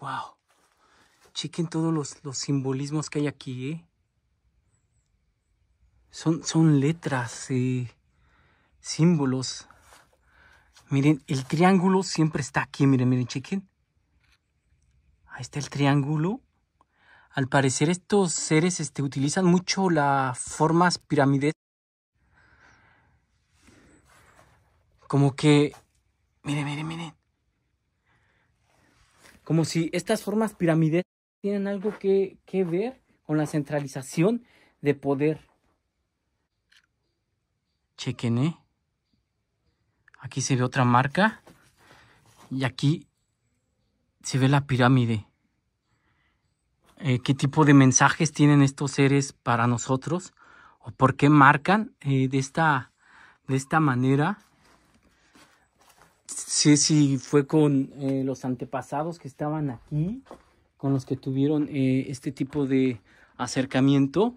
Wow. Chequen todos los, simbolismos que hay aquí, ¿eh? Son, son letras, símbolos. Miren, el triángulo siempre está aquí, miren, miren, chequen. Ahí está el triángulo. Al parecer estos seres este, utilizan mucho las formas piramides, Como que... Miren, miren, miren. Como si estas formas piramidales tienen algo que, ver con la centralización de poder. Chequen, ¿eh? Aquí se ve otra marca. Y aquí se ve la pirámide. Eh, ¿Qué tipo de mensajes tienen estos seres para nosotros? ¿O por qué marcan eh, de, de esta manera? sé si fue con eh, los antepasados que estaban aquí, con los que tuvieron eh, este tipo de acercamiento,